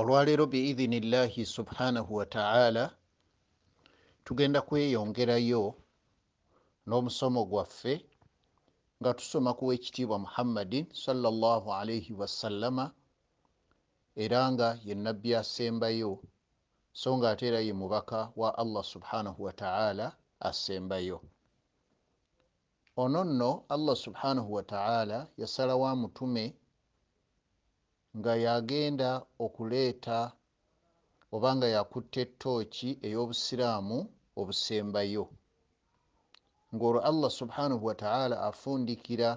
olwaleero biidhinillahi subhanahu wataala tugenda kweyongerayo n'omusomo gwaffe nga tusoma ku wekitiibwa muhammadin salllah alaihi wasallama era nga ye nabbi asembayo so nga ate era ye mubaka wa allah subhanahu wataala asembayo ono nno allah subhanahu wataala yasalawo amutume nga yagenda okuleeta oba nga yakutta ettooki ey'obusiraamu obusembayo ngaolwo allah subhanahu wataala afundikira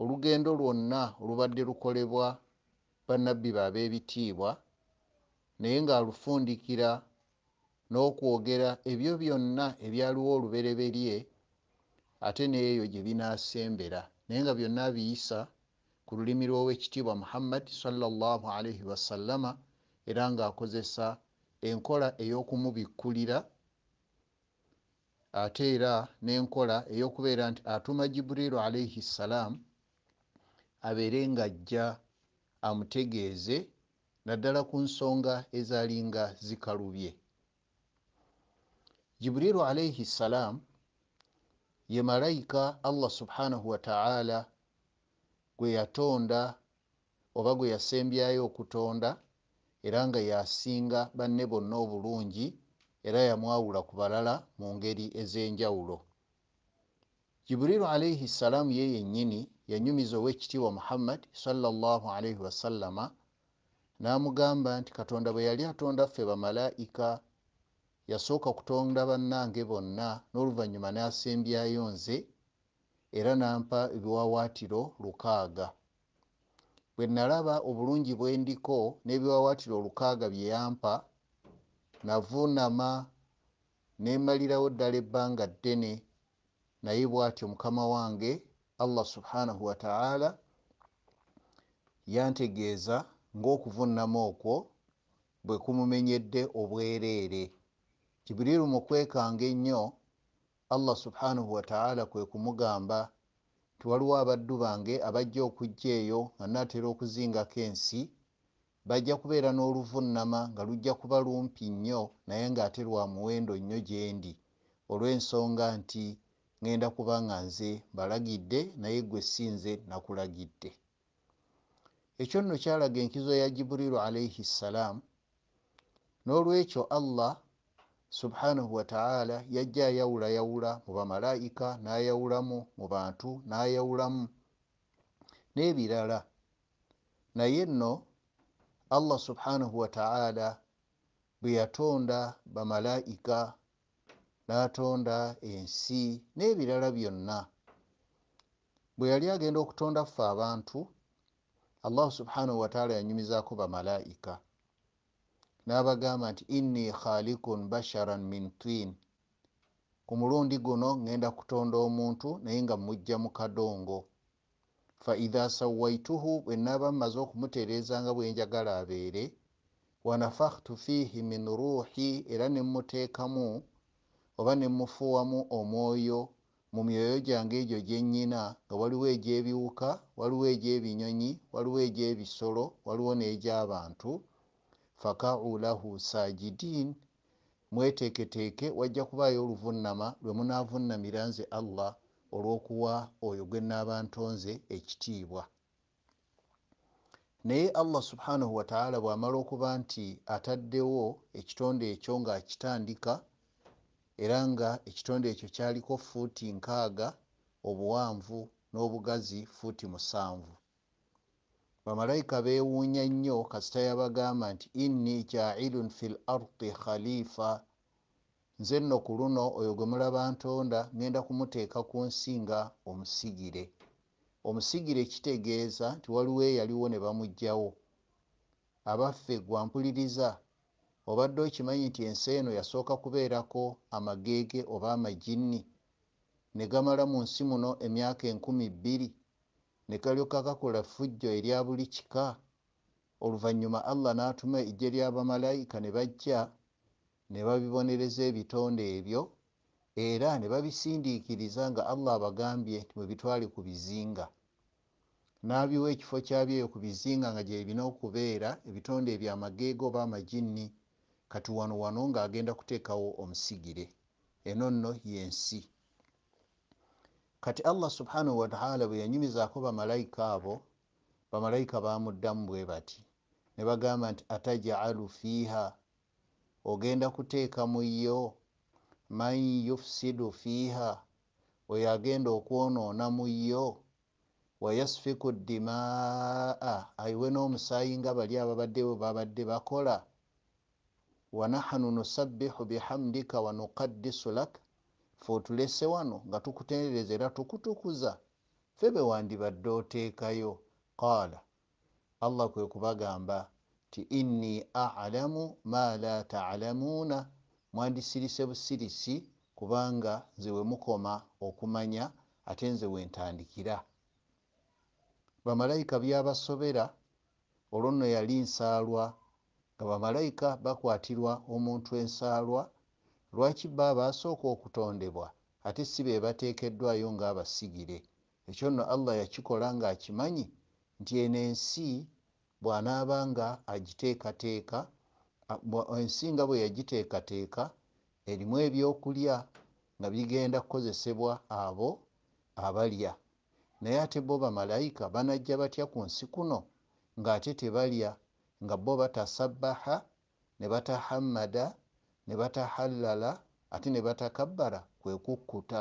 olugendo lwonna olubadde lukolebwa bannabbi baab'ebitiibwa naye ng'alufundikira n'okwogera ebyo byonna ebyaliwo olubereberye ate n'eyo gye binaasembera naye nga byonna abiyisa ku lulimi lw'owekitiibwa muhammad salllahu alaihi wasallama era ng'akozesa enkola ey'okumubikkulira ate era n'enkola ey'okubeera nti atuma jibuliiru alaihi ssalaamu abeere ng'ajja amutegeeze naddala ku nsonga ezaali nga zikalubye jibuliiru alaihi ssalaamu ye malayika allah subhanahu wataala gwe yatonda oba gwe yasembyayo okutonda era nga yasinga banne bonna obulungi era yamwawula ku balala mu ngeri ez'enjawulo jibuliru alaihi ssalaamu ye yennyini yanyumiza owekitiibwa muhammad salllahu alaihi wasallama n'amugamba nti katonda bwe yali atonda ffe bamalaika yasooka kutonda bannange bonna n'oluvannyuma n'asembyayo nze era nampa ebiwawaatiro lukaaga bwe nalaba obulungi bwe ndiko n'ebiwawaatiro lukaaga bye yampa navuunama nemalirawo ddala ebbanga ddene naye bw'atyo mukama wange allah subhanahu wataala yantegeeza ng'okuvunnama okwo bwe kumumenyedde obwereere kibiriru mu kwekanga ennyo allah subhanahu wataala kwe kumugamba tiwaliwo abaddu bange abajja okujja eyo nga natera okuzingako ensi bajja kubeera n'oluvunama nga lujja kuba lumpi nnyo naye ng'ate lwa muwendo nnyo gye ndi olw'ensonga nti ŋenda kuba nga nze mbalagidde naye gwe si nze nakulagidde ekyo nno kyalaga enkizo ya jibuliru alaihi ssalaamu n'olwekyo allah subhanahu wataala yajja ayawulayawula mu bamalaika n'ayawulamu mu bantu n'ayawulamu n'ebirala naye nno allah subhanahu wataala bwe yatonda bamalaika n'atonda ensi n'ebirala byonna bwe yali agenda okutonda ffe abantu allahu subhanahu wataala yanyumizaako bamalaika n'abagamba nti inni khalikun basharan min twin ku mulundi guno ŋŋenda kutonda omuntu naye nga mujja mu kadongo faidha sawaituhu bwe naaba mmaze okumutereeza nga bwe njagala abeere wanafakhtu fiihi min ruuhi era ne mmuteekamu oba ne mufuuwamu omwoyo mu myoyo gyange egyo gyennyina nga waliwo egy'ebiwuka waliwo egy'ebinyonyi waliwo egy'ebisolo waliwo n'egy'abantu fakau lahu sajidin mweteeketeeke wajja kubaayo oluvunama lwe munaavunamira nze allah olwokuwa oyo gwenaabantonze ekitiibwa naye allah subhanahu wataala bwamala okuba nti ataddewo ekitonde ekyo ngaakitandika era nga ekitonde ekyo kyaliko fuuti nkaaga obuwanvu n'obugazi fuuti musanvu bamalayika bewuunya nnyo kasita yabagamba nti inni jailun fi l ardi khalifa nze nno ku luno oyo gwemulaba ntonda ŋŋenda kumuteeka ku nsi nga omusigire omusigire kitegeeza nti waliwo eyaliwo ne bamugjawo abaffe gwampuliriza obadde okimanyi nti ensi eno yasooka kubeerako amageege oba amaginni ne gamala mu nsi muno emyaka enkumi bbiri ne kalyoka kakola fujjo erya buli kika oluvannyuma allah n'atuma ejje ly'abamalayika ne bajja ne babibonereza ebitonde ebyo era ne babisindiikiriza nga allah abagambye nti mubitwale ku bizinga n'abiwa ekifo kyabyo eyo ku bizinga nga gyebina okubeera ebitonde ebyamageego oba amaginni kati wano wano ng'agenda kuteekawo omusigire eno nno yensi kati allah subhanahu wataala bwe yanyumizaako bamalayika abo bamalayika bamuddamu bwe bati ne bagamba nti atajalu fiiha ogenda kuteeka mu yo man yufsidu fiiha oyo agenda okwonoona mu yo wayasfiku dimaa ayiwe n'omusaayi nga bali ababaddewo babadde bakola wanahanu nusabbihu bihamdika wanukaddisu laka fetulese wano nga tukutendereza era tukutukuza fe be wandibadde oteekayo qaala allah kwe kubagamba ti inni alamu ma la talamuuna mwandisirise busirisi kubanga nze wemukoma okumanya ate nze wentandikira bamalayika byabasobera olwo nno yali nsaalwa nga bamalayika bakwatirwa omuntu ensaalwa lwaki ba basooka okutondebwa ate si be bateekeddwayo ngaabasigire ekyo nno allah yakikola ngaakimanyi nti eno ensi bw'anaaba nga agiteekateeka ensi nga bwe yagiteekateeka erimu ebyokulya nga bigenda kukozesebwa abo abalya naye ate bo bamalayika banajja batya ku nsi kuno ng'ate tebalya nga bo batasabbaha ne batahammada ne batahallala ate ne batakabbala kwekukkuta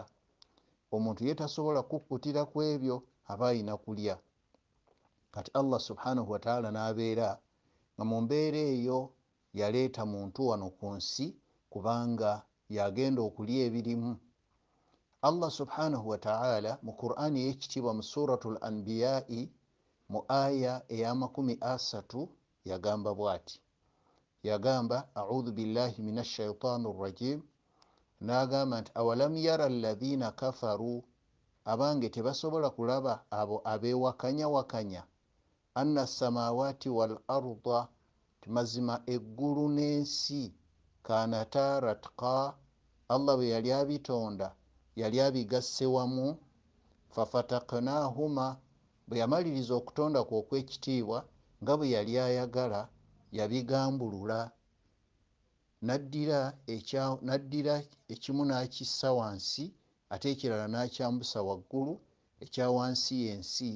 omuntu ye tasobola kukkutira ku ebyo aba ayina kulya kati allah subhanahu wataala n'abeera nga mu mbeera eyo yaleeta muntu wano ku nsi kubanga yagenda okulya ebirimu allah subhanahu wataala mu qurani yekitiibwa mu surat lambiyai mu aya eya 3 yagamba bw ati yagamba audhu billahi min ashaitaani rrajim nagamba nti awalam yara alladhina kafaru abange tebasobola kulaba abo abewakanya wakanya ana samawaati walarda timazima eggulu n'ensi kanata ratka allah bwe yali abitonda yali abigasse wamu fafataknahuma bwe yamaliriza okutonda kwokwekitiibwa nga bwe yali ayagala yabigambulula naddira ekimu n'akissa wansi ate ekirala n'akyambusa waggulu ekya wansi yensi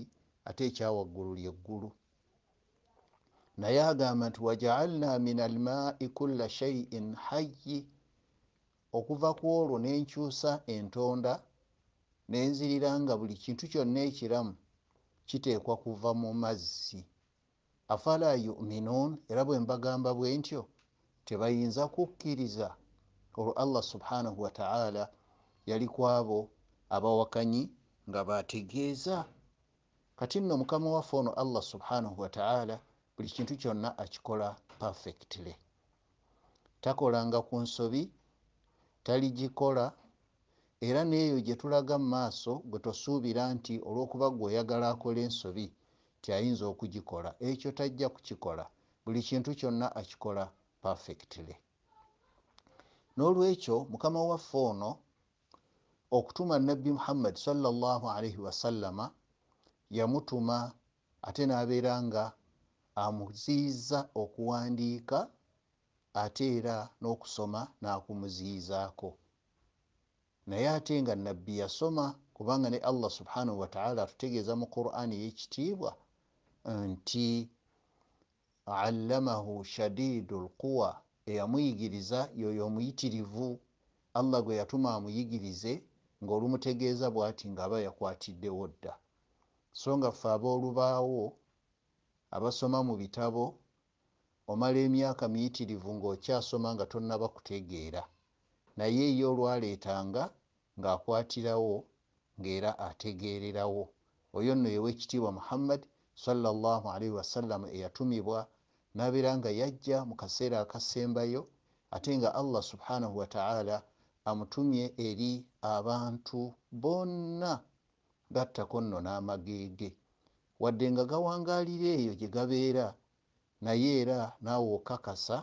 ate ekya waggulu lyeggulu naye agamba nti wajaalna min almaai kulla shaiin hayi okuva ku olwo nenkyusa entonda nenzirira nga buli kintu kyonna ekiramu kiteekwa kuva mu mazzi afala yuminun era bwe mbagamba bwe ntyo tebayinza kukkiriza olwo allah subhanahu wataala yali kwabo abawakanyi nga bategeeza kati nno mukama waffe ono allah subhanahu wataala buli kintu kyonna akikola perfectly takolanga ku nsobi taligikola era neeyo gye tulaga mu maaso gwe tosuubira nti olw'okuba gweoyagala akola ensobi tiayinza okugikola ekyo tajja kukikola buli kintu kyonna akikola perfectly n'olwekyo mukama waffe ono okutuma nabbi muhammad salllahalaihi wasallama yamutuma ate n'abeera nga amuziyiza okuwandiika ate era n'okusoma n'akumuziyizaako naye ate nga nabbi yasoma kubanga ne allah subhanahu wataala atutegeeza mu qurani ey'ekitiibwa nti allamahu shadidu lquwa eyamuyigiriza yoyo omuyitirivu allah gwe yatuma amuyigirize ngaolumutegeeza bwati ngaaba yakwatiddewo dda so nga ffe aboolubaawo abasoma mu bitabo omala emyaka miyitirivu ngaokyasoma nga tonaba kutegeera naye ye olwaleetanga ng'akwatirawo ngaera ategeererawo oyo nno yewa ekitiibwa muhammadi salllahalwasalam eyatumibwa nabeera nga yajja mu kaseera akasembayo ate nga allah subhanahu wataala amutumye eri abantu bonna gattako nno n'amageege wadde nga gawangalira eyo gye gabeera naye era naawe okakasa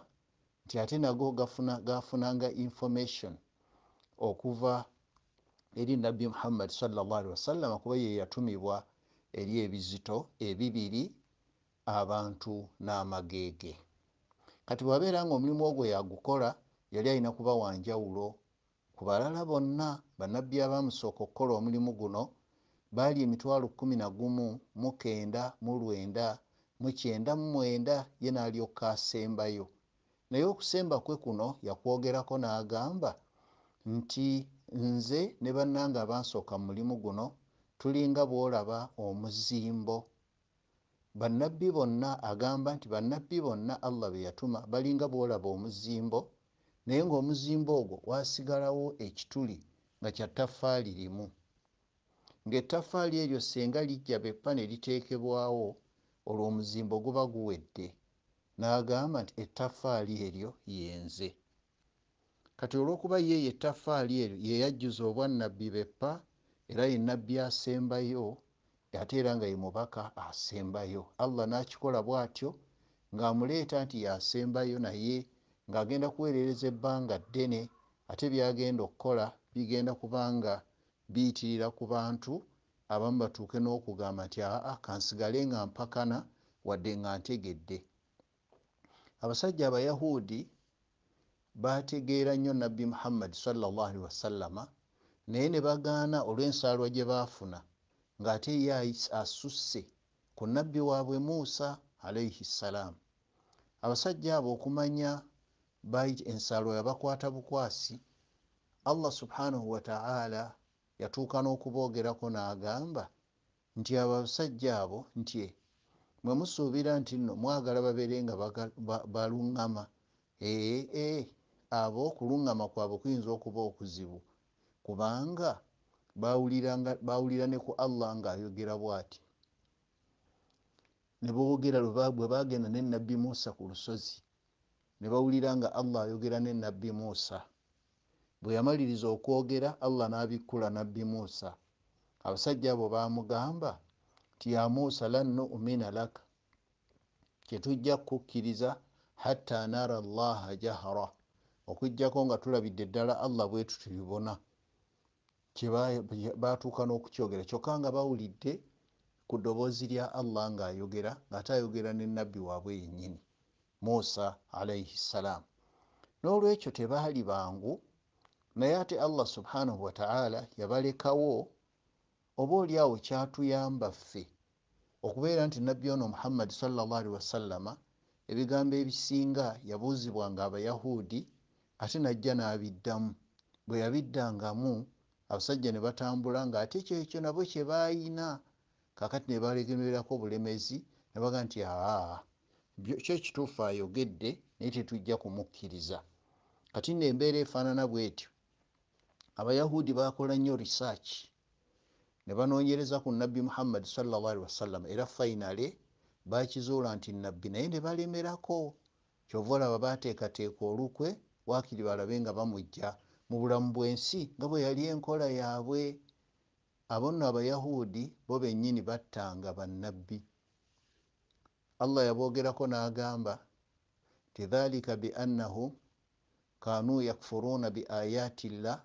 nti ate nago gafunanga information okuva eri nabbi muhammad salllahalwasalama kuba ye yatumibwa ya eri ebizito ebibiri abantu n'amageege kati bwabeera nga omulimu ogwe yagukola yali alina kuba wanjawulo ku balala bonna bannabbi abaamusooka okukola omulimu guno baali emitwalo kumi nagumu mukenda mulwenda mukyenda mumwenda ye n'alyokka asembayo naye okusemba kwe kuno yakwogerako n'agamba nti nze ne bannanga abansooka mu mulimu guno tulinga bwolaba omuzimbo bannabbi bonna agamba nti bannabbi bonna allah be yatuma balinga bwolaba omuzimbo naye ngaomuzimbo ogwo wasigalawo ekituli nga kyataffaali limu ngaettaffaali eryo senga lijja beppa ne liteekebwawo olwo omuzimbo guba guwedde n'agamba nti ettaffaali eryo yenze kati olw'okuba yeeyo ettaffaali eryo yeyajjuza obwannabbi beppa era ye nabbi asembayo ate era nga ye mubaka asembayo allah nakikola bwatyo ngaamuleeta nti yasembayo naye ngaagenda kuweerereza ebbanga ddene ate byagenda okukola bigenda kubanga biyitirira ku bantu abamu batuuke n'okugamba nti aa kansigale nga mpakana wadde nga ntegedde abasajja abayahudi bategeera nnyo nabbi muhammadi salllahalihi wasallama naye ne bagaana olw'ensaalwa gye baafuna ng'ate ye asusse ku nabbi waabwe muusa alaihi ssalaamu abasajja abo okumanya ensaalwa yabakwata bukwasi allah subhanahu wataala yatuuka n'okuboogerako n'agamba nti abo abasajja abo nti mwe musuubira nti nno mwagala babeere nga baluŋŋama ee ee ab'okuluŋŋama kwabwe kuyinza okuba okuzibu kubanga bawulira ne ku allah ngaayogera bwati nebogera bwe bagenda nenabbi musa ku lusozi nebawulira nga allah ayogera nenabbi musa bwe yamaliriza okwogera allah nabikkula nabbi musa abasajja abo bamugamba ti ya musa lan numina laka kyetujja kukkiriza hatta nara llaha jahara okujjako nga tulabidde ddala allah bwetutulibona kyebatuuka n'okukyogera kyokka nga bawulidde ku ddoboozi lya allah ng'ayogera ng'ate ayogera ne nabbi waabwe yennyini musa alaihi ssalaamu n'olwekyo tebaali bangu naye ate allah subhanahu wataala yabalekawo oba oli awo kyatuyamba ffe okubeera nti nabbi ono muhammadi salllahali wasallama ebigambo ebisinga yabuuzibwanga abayahuudi ate najja n'abiddamu bwe yabiddangamu abasajja ne batambula ngaate kyekyo nabo kyebayina kakati nebalegemerako obulemezi nabaga nti kyekitufu ayogedde naye tetujja kumukkiriza kati no embeera efaanana bwetyo abayahudi bakola nnyo risearch ne banonyereza ku nabbi muhammad salllahali wasallama era fainale bakizuula nti nabbi naye ne balemerako kyova olaba bateekateeka olukwe waakiri balabe nga bamujja mu bulamu bw'ensi nga bwe yali enkola yaabwe abo nno abayahuudi bo bennyini battanga bannabbi allah yaboogerako n'agamba tidhalika biannahum kanu yakfuruuna biayati llah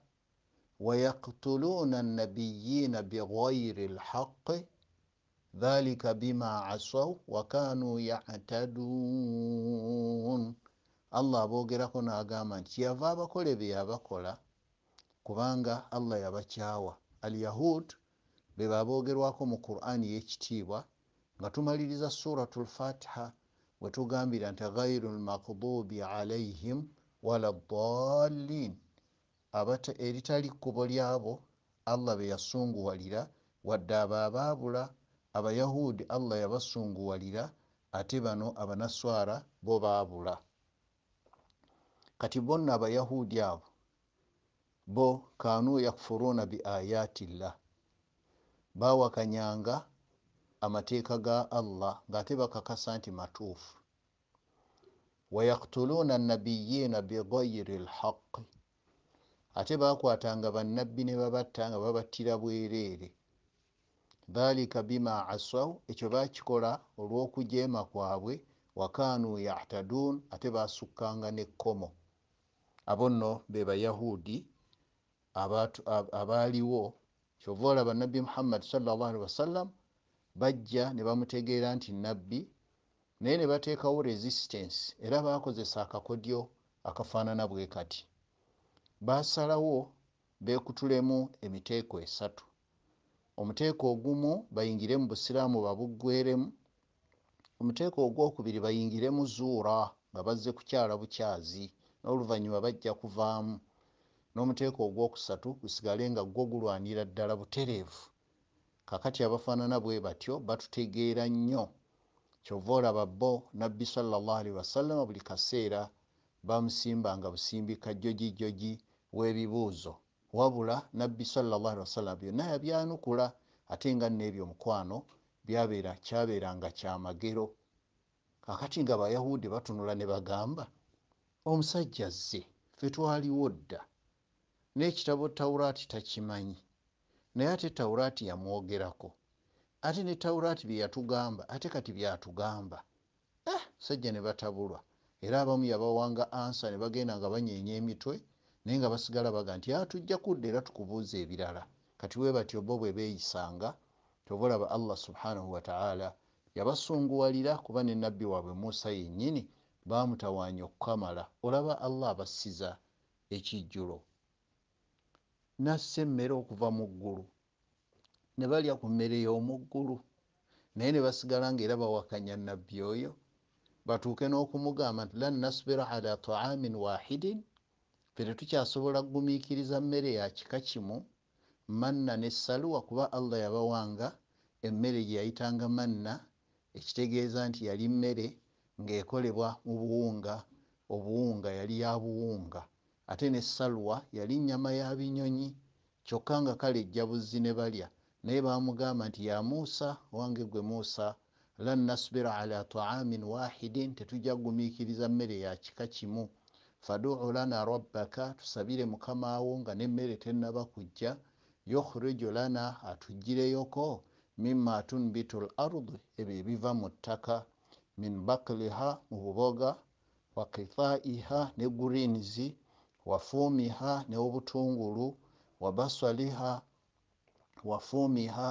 wayaktuluuna annabiyiina bighairi lhaqi dhalika bima asaw wakanu yataduun allah aboogerako n'agamba nti kyeyava abakole bye yabakola kubanga allah yabakyawa alyahud beba aboogerwako mu qurani y'ekitiibwa nga tumaliriza suratu lfatiha bwe tugambira nti gairu lmakdubi alaihim wala ddalin eritali kkubo lyabo allah be yasunguwalira wadde aba ababula abayahudi allah yabasunguwalira ate bano abanaswara bo baabula kati bonna abayahudi abo bo kanu yakfuruuna biayaati llah bawakanyanga amateeka ga allah ngaate bakakasa nti matuufu wayaktuluuna nabiyiina bigayiri lhaqi ate bakwatanga bannabbi ne babatta nga babattira bwereere dhalika bima asaw ekyo bakikola olw'okujeema kwabwe wakanu yatadun ate basukkanga nekkomo abo nno be bayahudi abaaliwo kyova olaba nabbi muhammad salllahalihi wasallam bajja ne bamutegeera nti nabbi naye ne bateekawo resistance era baakozesa akakodyo akafaanana bwe kati baasalawo beekutulemu emiteeko esatu omuteeko ogumu bayingire mu busiraamu babuggweremu omuteeko ogwokubiri bayingiremu zuura nga bazze kukyala bukyazi n'oluvannyuma bajja kuvaamu n'omuteeka ogwokusatu gusigale nga gwo gulwanira ddala butereevu kakati abafaanana bwe batyo batutegeera nnyo kyova olaba bo nabbi salaalii wasalama buli kaseera bamusimbanga busimbika jjojijjoji w'ebibuuzo wabula nabbi salaalii wasalama byonna yabyanukula ate nga nnaebyo omukwano byabeera kyabeeranga kyamagero kakati nga bayahudi batunula ne bagamba omusajja zze fetwaliwo dda n'ekitabo tawulaati takimanyi naye ate tawulaati yamwogerako ate ne tawulaati bye yatugamba ate kati byatugamba eh, ah, sajja ne batabulwa era abamu yabawanga ansa ne bagenda nga banyeenya emitwe naye nga basigala baga nti atujja ah, kudda era tukubuuza ebirala kati webatyo bo bwe beeyisanga tobalaba allah subhanahu wataala yabasunguwalira kuba nenabbi waabwe musa yennyini baamutawaanya okukamala olaba allah abasiza ekijjulo nassa emmere okuva mu ggulu ne balya ku mmere y'omu ggulu naye ne basigala ngaera bawakanya nabbi oyo batuuke n'okumugamba nti lan nasbira ala taamin waahidin fere tukyasobola kugumiikiriza mmere ya kika kimu manna ne saluwa kuba allah yabawanga emmere gye yayitanga manna ekitegeeza nti yali mmere ng'ekolebwa mu buwunga obuwunga yali ya buwunga ate ne salwa yali nnyama ya binyonyi kyokka nga kale ejjabuzi ne balya naye baamugamba nti ya muusa wange gwe muusa lan nasbira ala taamin waahidin tetujja kugumiikiriza mmere ya kika kimu faduu lana rabbaka tusabire mukamawo nga nemmere tennaba kujja yukhriju lana atugireyoko mima tunbitu l ardi ebyo ebiva mu ttaka min bakliha mu buboga wa kifaiha ne gurinzi wa fumiha newobutungulu wa baswaliha wafumiha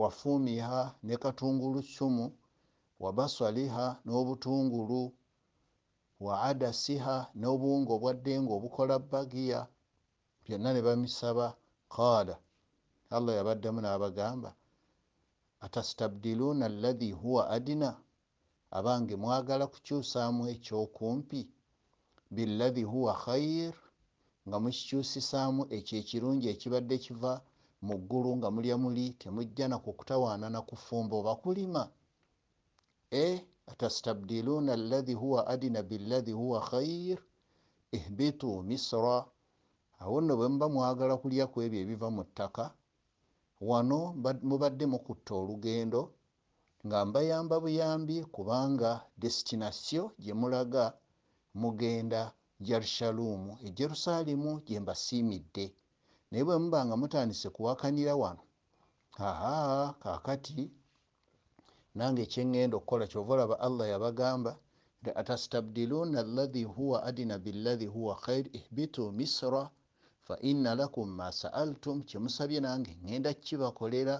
wafumiha ne katungulu cumu wa baswaliha n'obutungulu wa adasiha n'obuwunga obwadde nga obukola bagiya byonna ne bamisaba qaala allah yabaddemu n'abagamba atastabdiluuna allahi huwa adina abange mwagala kukyusaamu ekyokumpi billadhi huwa khayir nga mukikyusisaamu ekyekirungi ekibadde kiva mu ggulu nga mulya muli temujja nakukutawaana nakufumba oba kulima e atastabdiluuna alladhi huwa adina billadhi huwa khayir ihbitu misra awo nno bwe muba mwagala kulyaku ebyo ebiva mu ttaka wano mubadde mukutta olugendo nga mbayamba buyambi kubanga destinatio gye mulaga mugenda jerusalemu e jerusalemu gye mbasiimidde naye bwe muba nga mutandise kuwakanira wano aha kaakati nange ekyeŋŋenda okukola kyova olaba allah yabagamba nti atastabdiluuna allahi huwa adina billahi huwa khair ihbitu misra fa inna lakum ma saaltum kyemusabye nange ŋŋenda kkibakolera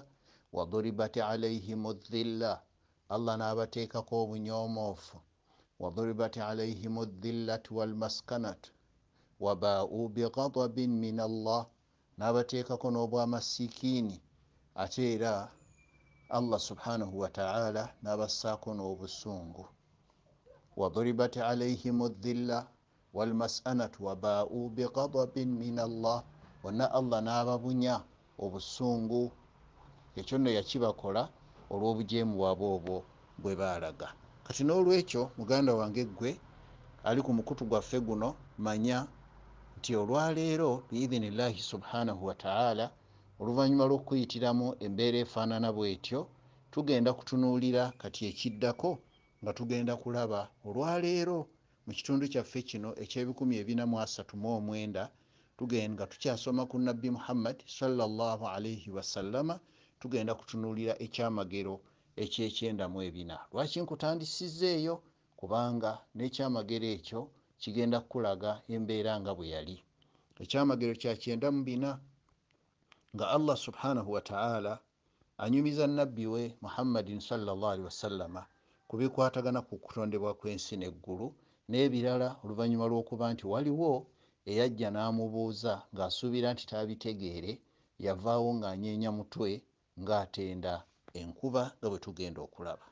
waduribati alayhim udhilla allah n'abateekako obunyomoofu waduribati alayhim udhillatu walmaskanatu wabaau bighadabin min allah n'abateekako n'obwamasikiini ate era allah subhanahu wataala n'abassaako n'obusungu waduribati alayhim udhilla walmasanatu wabaau bighadabin min allah bonna allah n'ababunya obusungu ekyo nno yakibakola olw'obujeemu bwabe obwo bwe baalaga kati n'olwekyo muganda wange ggwe ali ku mukutu gwaffe guno manya nti olwaleero biidhinillahi subhanahu wataala oluvannyuma lw'okuyitiramu embeera efaanana bwetyo tugenda kutunuulira kati ekiddako nga tugenda kulaba olwaleero mu kitundu kyaffe kino eky'ebikumi ebinamu asatu mu omwenda tugenda tukyasoma ku nabbi muhammad sallallahu alaihi wasallama tugenda kutunuulira ekyamagero ekyekyenda mu ebina lwaki nkutandisiza eyo kubanga n'ekyamagero ekyo kigenda kukulaga embeera nga bwe yali ekyamagero kya kyenda mu bina nga allah subhanahu wataala anyumiza nabbi we muhammadin salllahalihi wasallama ku bikwatagana ku kutondebwa kw'ensi n'eggulu n'ebirala oluvannyuma lw'okuba nti waliwo eyajja n'amubuuza ng'asuubira nti taabitegeere yavaawo ng'anyeenya mutwe ng'atenda enkuba nga bwe tugenda okulaba